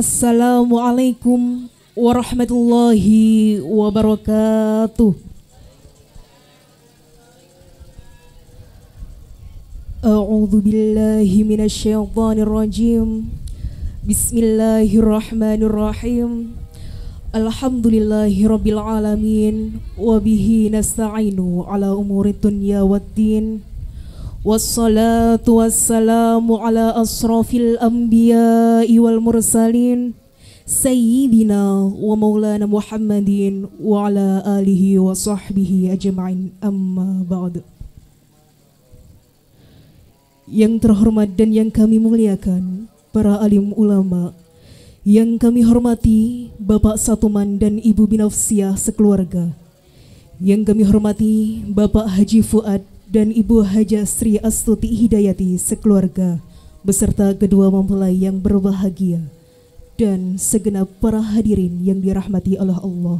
Assalamualaikum warahmatullahi wabarakatuh. A'udzu billahi minasyaitonir rajim. Bismillahirrahmanirrahim. Alhamdulillahi rabbil alamin wa bihi nasta'inu ala umuri dunya waddin. والصلاة والسلام على أشرف الأنبياء والمرسلين سيدنا ومولانا محمد وعلى آله وصحبه أجمعين أما بعد Yang terhormat dan yang kami muliakan para alim ulama yang kami hormati Bapak Satuman dan Ibu Binafsiah sekeluarga yang kami hormati Bapak Haji Fuad dan Ibu Haja Sri Astuti Hidayati sekeluarga beserta kedua mempelai yang berbahagia dan segenap para hadirin yang dirahmati oleh Allah.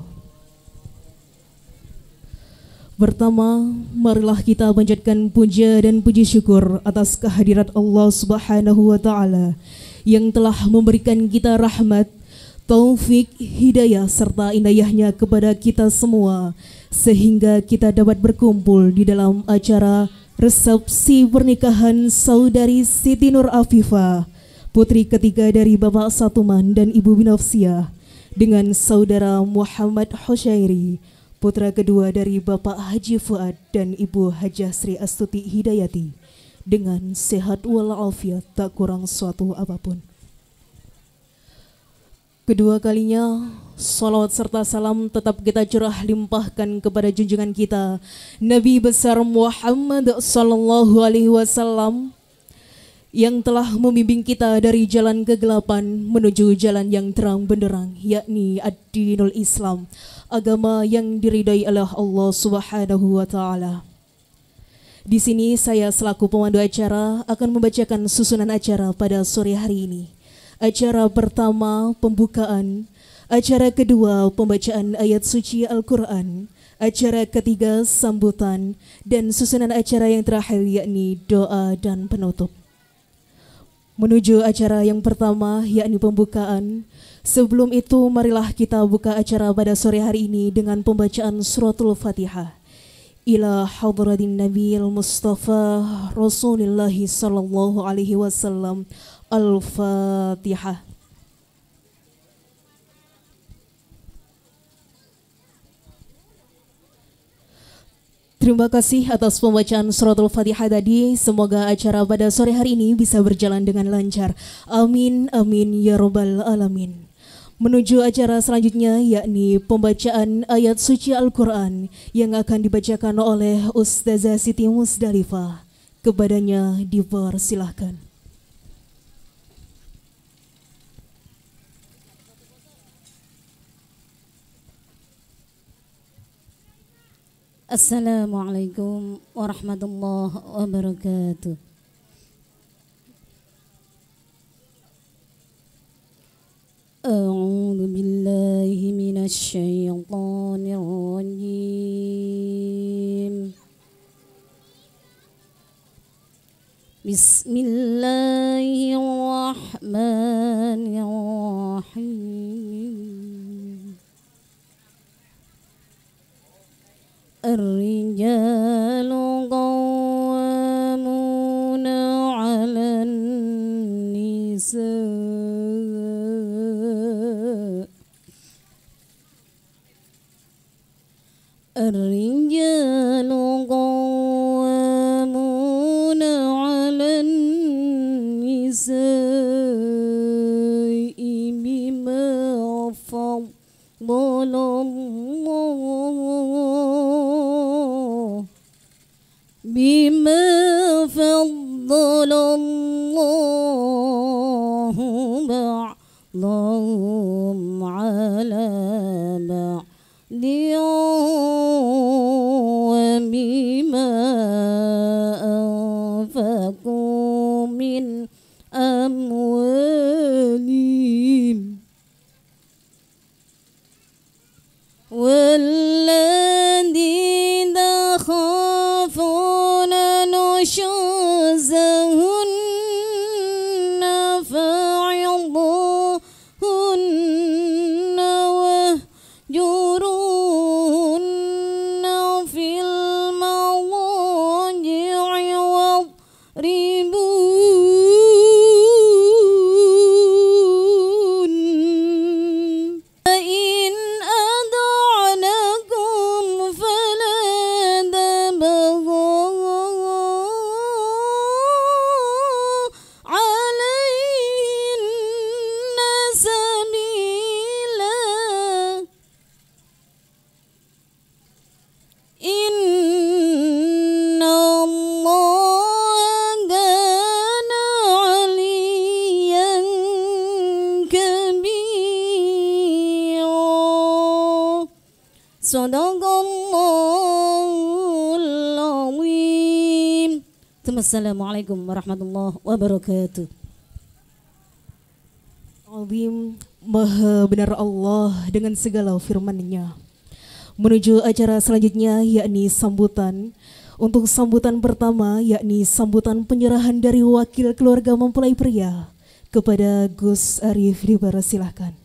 Pertama, marilah kita panjatkan puja dan puji syukur atas kehadirat Allah Subhanahu wa taala yang telah memberikan kita rahmat, taufik, hidayah serta inayahnya kepada kita semua sehingga kita dapat berkumpul di dalam acara resepsi pernikahan saudari Siti Nur Afifah, putri ketiga dari Bapak Satuman dan Ibu Binofsia, dengan saudara Muhammad Hoshairi putra kedua dari Bapak Haji Fuad dan Ibu Hajah Sri Astuti Hidayati, dengan sehat walafiat tak kurang suatu apapun. Kedua kalinya, salawat serta salam tetap kita curah limpahkan kepada junjungan kita, Nabi besar Muhammad Sallallahu Alaihi Wasallam, yang telah membimbing kita dari jalan kegelapan menuju jalan yang terang benderang, yakni ad-dinul Islam, agama yang diridai oleh Allah Subhanahu wa taala. Di sini saya selaku pemandu acara akan membacakan susunan acara pada sore hari ini acara pertama pembukaan, acara kedua pembacaan ayat suci Al-Quran, acara ketiga sambutan, dan susunan acara yang terakhir yakni doa dan penutup. Menuju acara yang pertama yakni pembukaan, sebelum itu marilah kita buka acara pada sore hari ini dengan pembacaan suratul fatihah. إلى حضرة النبي المصطفى رسول الله صلى الله عليه وسلم الفاتحة Terima kasih atas pembacaan suratul fatihah tadi. Semoga acara pada sore hari ini bisa berjalan dengan lancar. Amin, amin, ya robbal alamin. Menuju acara selanjutnya yakni pembacaan ayat suci Al-Quran yang akan dibacakan oleh Ustazah Siti Musdalifah. Kepadanya dipersilahkan. Assalamualaikum warahmatullahi wabarakatuh. Um, الشيطان الرجيم بسم الله الرحمن الرحيم الرجال قوامون على النساء الرجال قوامون على النساء بما فضل الله بما فضل الله بعضهم على بعض 六。شوزه صدق الله العظيم ثم السلام maha benar Allah dengan segala firman-Nya. Menuju acara selanjutnya yakni sambutan. Untuk sambutan pertama yakni sambutan penyerahan dari wakil keluarga mempelai pria kepada Gus Arif Dibar silahkan.